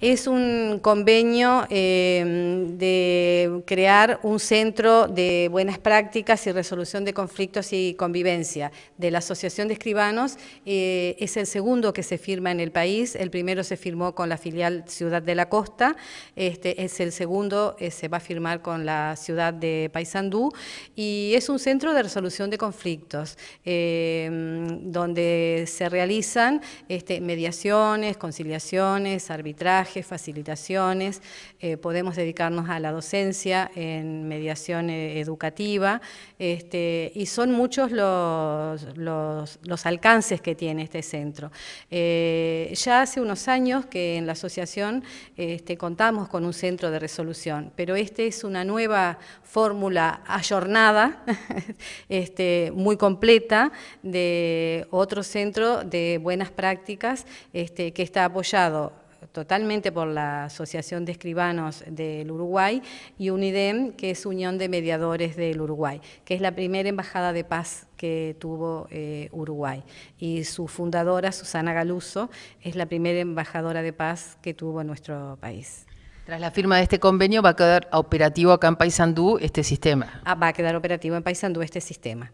Es un convenio em, de crear un centro de buenas prácticas y resolución de conflictos y convivencia de la Asociación de Escribanos. Eh, es el segundo que se firma en el país. El primero se firmó con la filial Ciudad de la Costa. Este es el segundo, eh, se va a firmar con la ciudad de Paysandú. Y es un centro de resolución de conflictos em, donde se realizan este, mediaciones, conciliaciones, arbitrajes facilitaciones, eh, podemos dedicarnos a la docencia en mediación eh, educativa, este, y son muchos los, los, alcances que tiene este centro. Eh, ya hace unos años que en la asociación este, contamos con un centro de resolución, pero este es una nueva fórmula ayornada, este, muy completa, de otro centro de buenas prácticas que está apoyado totalmente por la Asociación de Escribanos del Uruguay y UNIDEM, que es Unión de Mediadores del Uruguay, que es la primera embajada de paz que tuvo eh, Uruguay. Y su fundadora, Susana Galuso, es la primera embajadora de paz que tuvo nuestro país. Tras la firma de este convenio va a quedar operativo acá en Paysandú este sistema. Ah, va a quedar operativo en Paysandú este sistema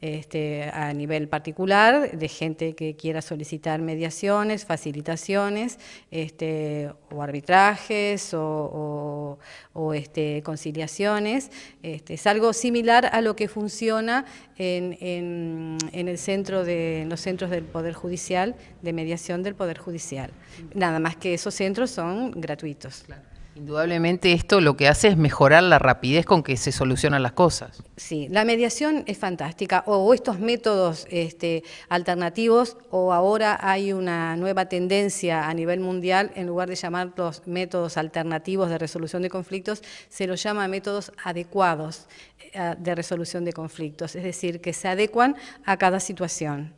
este, a nivel particular, de gente que quiera solicitar mediaciones, facilitaciones, este, o arbitrajes, o, este, conciliaciones. Este, es algo similar a lo que funciona en, el centro de, los centros del Poder Judicial, de mediación del Poder Judicial. Nada más que esos centros son gratuitos. Indudablemente esto lo que hace es mejorar la rapidez con que se solucionan las cosas. Sí, la mediación es fantástica, o estos métodos este, alternativos, o ahora hay una nueva tendencia a nivel mundial, en lugar de llamarlos métodos alternativos de resolución de conflictos, se los llama métodos adecuados eh, de resolución de conflictos, es decir, que se adecuan a cada situación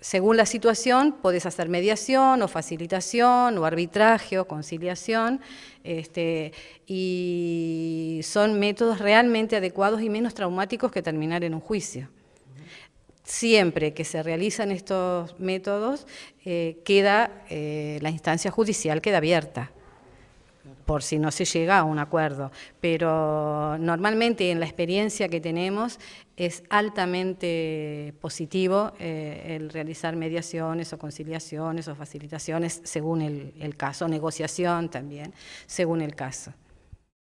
según la situación, puedes hacer mediación o facilitación o arbitraje o conciliación, este, y son métodos realmente adecuados y menos traumáticos que terminar en un juicio. Siempre que se realizan estos métodos, eh, queda eh, la instancia judicial queda abierta por si no se llega a un acuerdo. Pero normalmente en la experiencia que tenemos es altamente positivo eh, el realizar mediaciones o conciliaciones o facilitaciones según el, el caso, negociación también, según el caso.